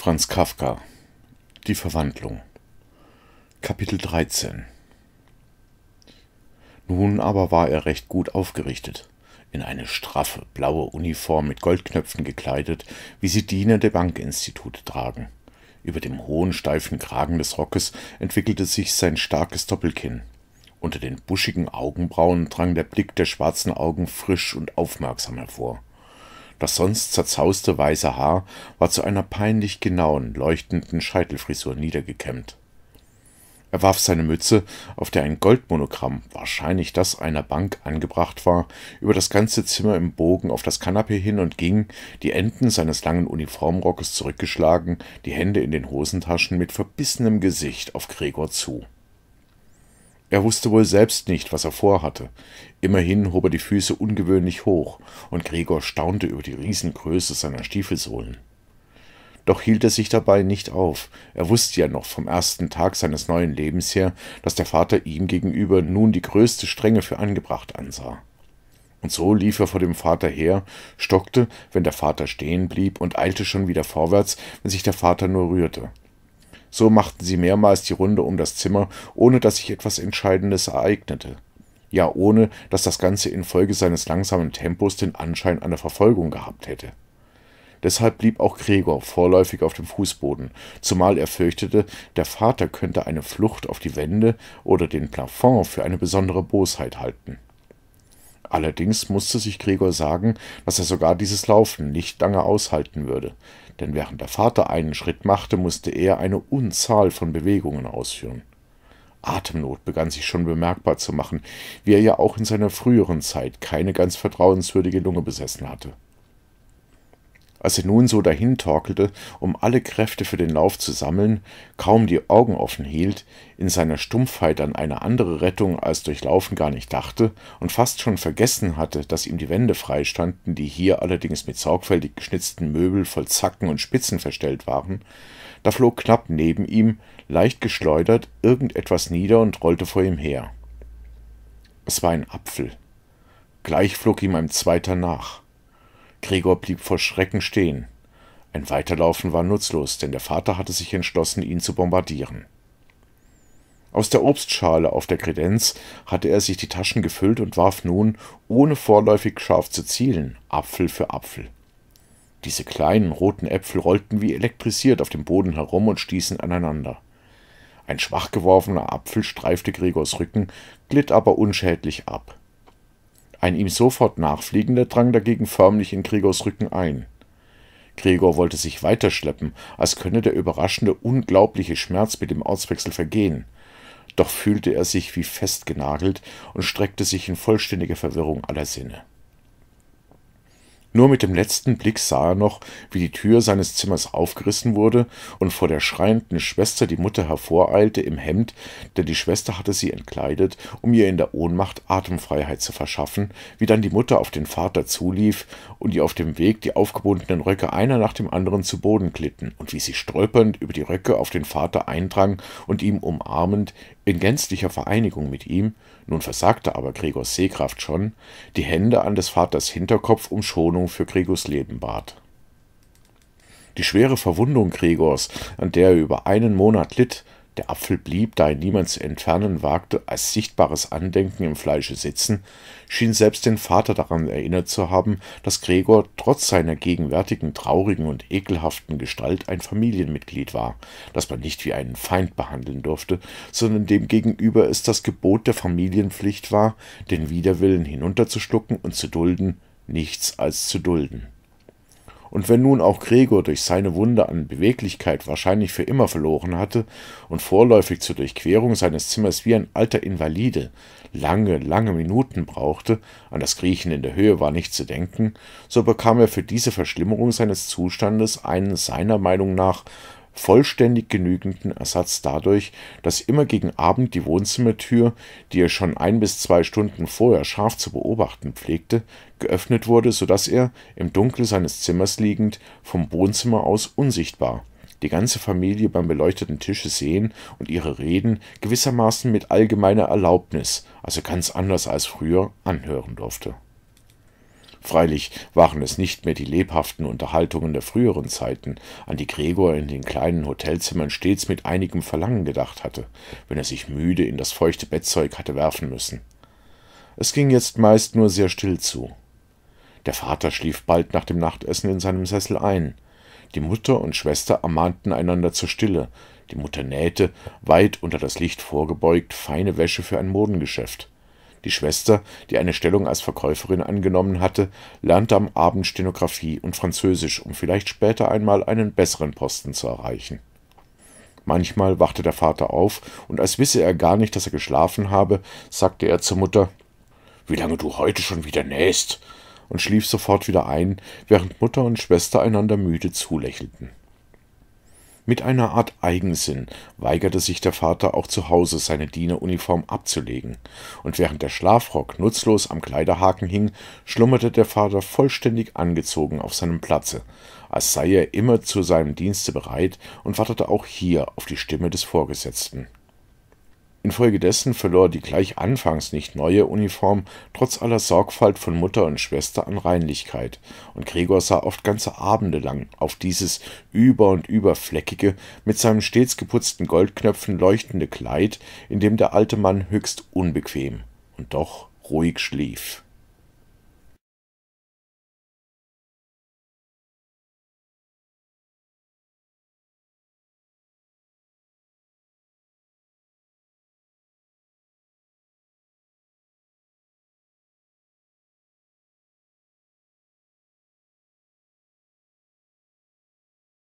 Franz Kafka Die Verwandlung Kapitel 13 Nun aber war er recht gut aufgerichtet, in eine straffe blaue Uniform mit Goldknöpfen gekleidet, wie sie Diener der Bankinstitute tragen. Über dem hohen, steifen Kragen des Rockes entwickelte sich sein starkes Doppelkinn. Unter den buschigen Augenbrauen drang der Blick der schwarzen Augen frisch und aufmerksam hervor. Das sonst zerzauste weiße Haar war zu einer peinlich genauen, leuchtenden Scheitelfrisur niedergekämmt. Er warf seine Mütze, auf der ein Goldmonogramm, wahrscheinlich das einer Bank, angebracht war, über das ganze Zimmer im Bogen auf das Kanapee hin und ging, die Enden seines langen Uniformrockes zurückgeschlagen, die Hände in den Hosentaschen, mit verbissenem Gesicht auf Gregor zu. Er wusste wohl selbst nicht, was er vorhatte. Immerhin hob er die Füße ungewöhnlich hoch, und Gregor staunte über die Riesengröße seiner Stiefelsohlen. Doch hielt er sich dabei nicht auf. Er wusste ja noch vom ersten Tag seines neuen Lebens her, dass der Vater ihm gegenüber nun die größte Strenge für angebracht ansah. Und so lief er vor dem Vater her, stockte, wenn der Vater stehen blieb, und eilte schon wieder vorwärts, wenn sich der Vater nur rührte. So machten sie mehrmals die Runde um das Zimmer, ohne dass sich etwas Entscheidendes ereignete. Ja, ohne dass das Ganze infolge seines langsamen Tempos den Anschein einer Verfolgung gehabt hätte. Deshalb blieb auch Gregor vorläufig auf dem Fußboden, zumal er fürchtete, der Vater könnte eine Flucht auf die Wände oder den Plafond für eine besondere Bosheit halten. Allerdings musste sich Gregor sagen, dass er sogar dieses Laufen nicht lange aushalten würde, denn während der Vater einen Schritt machte, musste er eine Unzahl von Bewegungen ausführen. Atemnot begann sich schon bemerkbar zu machen, wie er ja auch in seiner früheren Zeit keine ganz vertrauenswürdige Lunge besessen hatte. Als er nun so dahintorkelte, um alle Kräfte für den Lauf zu sammeln, kaum die Augen offen hielt, in seiner Stumpfheit an eine andere Rettung als durch Laufen gar nicht dachte und fast schon vergessen hatte, dass ihm die Wände freistanden, die hier allerdings mit sorgfältig geschnitzten Möbel voll Zacken und Spitzen verstellt waren, da flog knapp neben ihm, leicht geschleudert, irgendetwas nieder und rollte vor ihm her. Es war ein Apfel. Gleich flog ihm ein zweiter nach. Gregor blieb vor Schrecken stehen. Ein Weiterlaufen war nutzlos, denn der Vater hatte sich entschlossen, ihn zu bombardieren. Aus der Obstschale auf der Kredenz hatte er sich die Taschen gefüllt und warf nun, ohne vorläufig scharf zu zielen, Apfel für Apfel. Diese kleinen roten Äpfel rollten wie elektrisiert auf dem Boden herum und stießen aneinander. Ein schwach geworfener Apfel streifte Gregors Rücken, glitt aber unschädlich ab. Ein ihm sofort nachfliegender drang dagegen förmlich in Gregors Rücken ein. Gregor wollte sich weiterschleppen, als könne der überraschende, unglaubliche Schmerz mit dem Ortswechsel vergehen. Doch fühlte er sich wie festgenagelt und streckte sich in vollständiger Verwirrung aller Sinne. Nur mit dem letzten Blick sah er noch, wie die Tür seines Zimmers aufgerissen wurde und vor der schreienden Schwester die Mutter hervoreilte im Hemd, denn die Schwester hatte sie entkleidet, um ihr in der Ohnmacht Atemfreiheit zu verschaffen, wie dann die Mutter auf den Vater zulief und ihr auf dem Weg die aufgebundenen Röcke einer nach dem anderen zu Boden glitten und wie sie stolpernd über die Röcke auf den Vater eindrang und ihm umarmend in gänzlicher Vereinigung mit ihm, nun versagte aber Gregors Sehkraft schon, die Hände an des Vaters Hinterkopf um Schonung für Gregors Leben bat. Die schwere Verwundung Gregors, an der er über einen Monat litt, der Apfel blieb, da ihn niemand zu entfernen wagte, als sichtbares Andenken im Fleische sitzen, schien selbst den Vater daran erinnert zu haben, dass Gregor trotz seiner gegenwärtigen traurigen und ekelhaften Gestalt ein Familienmitglied war, das man nicht wie einen Feind behandeln durfte, sondern demgegenüber es das Gebot der Familienpflicht war, den Widerwillen hinunterzuschlucken und zu dulden, nichts als zu dulden. Und wenn nun auch Gregor durch seine Wunde an Beweglichkeit wahrscheinlich für immer verloren hatte und vorläufig zur Durchquerung seines Zimmers wie ein alter Invalide lange, lange Minuten brauchte, an das Griechen in der Höhe war nicht zu denken, so bekam er für diese Verschlimmerung seines Zustandes einen seiner Meinung nach vollständig genügenden Ersatz dadurch, dass immer gegen Abend die Wohnzimmertür, die er schon ein bis zwei Stunden vorher scharf zu beobachten pflegte, geöffnet wurde, so dass er, im Dunkel seines Zimmers liegend, vom Wohnzimmer aus unsichtbar die ganze Familie beim beleuchteten Tische sehen und ihre Reden gewissermaßen mit allgemeiner Erlaubnis, also ganz anders als früher, anhören durfte Freilich waren es nicht mehr die lebhaften Unterhaltungen der früheren Zeiten, an die Gregor in den kleinen Hotelzimmern stets mit einigem Verlangen gedacht hatte, wenn er sich müde in das feuchte Bettzeug hatte werfen müssen. Es ging jetzt meist nur sehr still zu. Der Vater schlief bald nach dem Nachtessen in seinem Sessel ein. Die Mutter und Schwester ermahnten einander zur Stille. Die Mutter nähte, weit unter das Licht vorgebeugt, feine Wäsche für ein Modengeschäft. Die Schwester, die eine Stellung als Verkäuferin angenommen hatte, lernte am Abend Stenografie und Französisch, um vielleicht später einmal einen besseren Posten zu erreichen. Manchmal wachte der Vater auf, und als wisse er gar nicht, dass er geschlafen habe, sagte er zur Mutter Wie lange du heute schon wieder nähst, und schlief sofort wieder ein, während Mutter und Schwester einander müde zulächelten. Mit einer Art Eigensinn weigerte sich der Vater auch zu Hause seine Dieneruniform abzulegen, und während der Schlafrock nutzlos am Kleiderhaken hing, schlummerte der Vater vollständig angezogen auf seinem Platze, als sei er immer zu seinem Dienste bereit und wartete auch hier auf die Stimme des Vorgesetzten Infolgedessen verlor die gleich anfangs nicht neue Uniform trotz aller Sorgfalt von Mutter und Schwester an Reinlichkeit, und Gregor sah oft ganze Abende lang auf dieses über und über fleckige, mit seinem stets geputzten Goldknöpfen leuchtende Kleid, in dem der alte Mann höchst unbequem und doch ruhig schlief